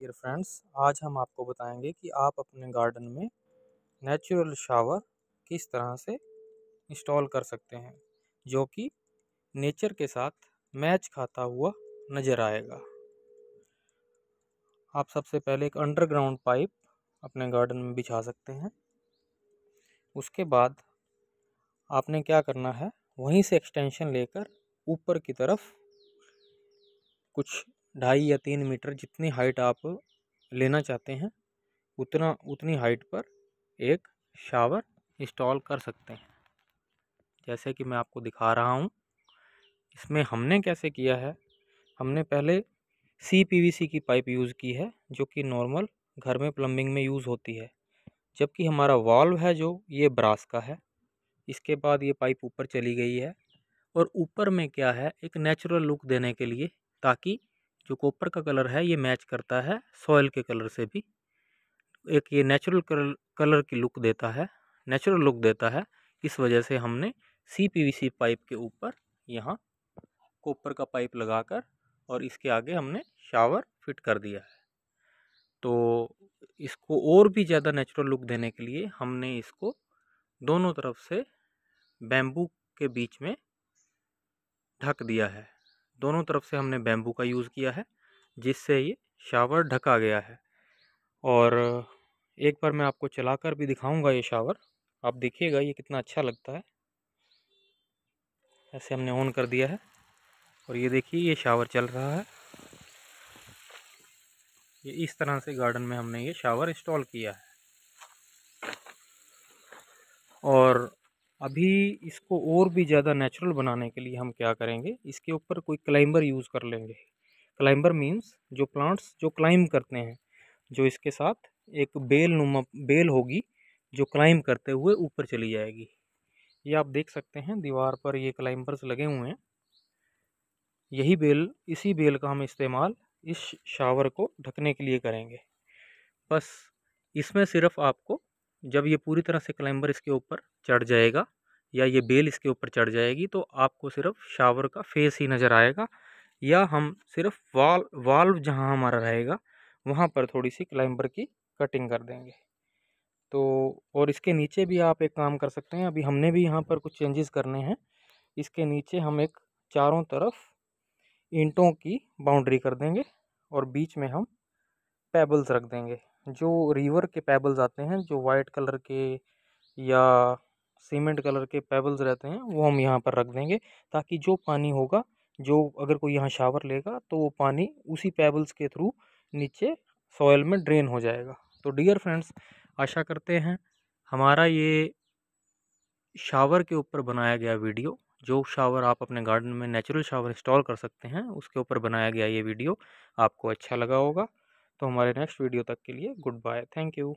dear friends आज हम आपको बताएंगे कि आप अपने गार्डन में नेचुरल शावर किस तरह से इंस्टॉल कर सकते हैं जो कि नेचर के साथ मैच खाता हुआ नज़र आएगा आप सबसे पहले एक अंडरग्राउंड पाइप अपने गार्डन में बिछा सकते हैं उसके बाद आपने क्या करना है वहीं से एक्सटेंशन लेकर ऊपर की तरफ कुछ ढाई या तीन मीटर जितनी हाइट आप लेना चाहते हैं उतना उतनी हाइट पर एक शावर इंस्टॉल कर सकते हैं जैसे कि मैं आपको दिखा रहा हूँ इसमें हमने कैसे किया है हमने पहले सी पीवीसी की पाइप यूज़ की है जो कि नॉर्मल घर में प्लम्बिंग में यूज़ होती है जबकि हमारा वॉल्व है जो ये ब्रास का है इसके बाद ये पाइप ऊपर चली गई है और ऊपर में क्या है एक नेचुरल लुक देने के लिए ताकि जो कॉपर का कलर है ये मैच करता है सॉयल के कलर से भी एक ये नेचुरल कलर कलर की लुक देता है नेचुरल लुक देता है इस वजह से हमने सी सी पाइप के ऊपर यहाँ कॉपर का पाइप लगाकर और इसके आगे हमने शावर फिट कर दिया है तो इसको और भी ज़्यादा नेचुरल लुक देने के लिए हमने इसको दोनों तरफ से बैम्बू के बीच में ढक दिया है दोनों तरफ से हमने बैम्बू का यूज़ किया है जिससे ये शावर ढका गया है और एक बार मैं आपको चलाकर भी दिखाऊंगा ये शावर आप देखिएगा ये कितना अच्छा लगता है ऐसे हमने ऑन कर दिया है और ये देखिए ये शावर चल रहा है ये इस तरह से गार्डन में हमने ये शावर इंस्टॉल किया है और अभी इसको और भी ज़्यादा नेचुरल बनाने के लिए हम क्या करेंगे इसके ऊपर कोई क्लाइंबर यूज़ कर लेंगे क्लाइंबर मीन्स जो प्लांट्स जो क्लाइम करते हैं जो इसके साथ एक बेल नुमा बेल होगी जो क्लाइम करते हुए ऊपर चली जाएगी ये आप देख सकते हैं दीवार पर ये क्लाइंबर्स लगे हुए हैं यही बेल इसी बेल का हम इस्तेमाल इस शावर को ढकने के लिए करेंगे बस इसमें सिर्फ आपको जब ये पूरी तरह से क्लाइंबर इसके ऊपर चढ़ जाएगा या ये बेल इसके ऊपर चढ़ जाएगी तो आपको सिर्फ शावर का फेस ही नज़र आएगा या हम सिर्फ वाल वाल्व जहाँ हमारा रहेगा वहाँ पर थोड़ी सी क्लाइंबर की कटिंग कर देंगे तो और इसके नीचे भी आप एक काम कर सकते हैं अभी हमने भी यहाँ पर कुछ चेंजेस करने हैं इसके नीचे हम एक चारों तरफ ईंटों की बाउंड्री कर देंगे और बीच में हम पेबल्स रख देंगे जो रिवर के पेबल्स आते हैं जो वाइट कलर के या सीमेंट कलर के पेबल्स रहते हैं वो हम यहाँ पर रख देंगे ताकि जो पानी होगा जो अगर कोई यहाँ शावर लेगा तो वो पानी उसी पेबल्स के थ्रू नीचे सॉयल में ड्रेन हो जाएगा तो डियर फ्रेंड्स आशा करते हैं हमारा ये शावर के ऊपर बनाया गया वीडियो जो शावर आप अपने गार्डन में नेचुरल शावर इंस्टॉल कर सकते हैं उसके ऊपर बनाया गया ये वीडियो आपको अच्छा लगा होगा तो हमारे नेक्स्ट वीडियो तक के लिए गुड बाय थैंक यू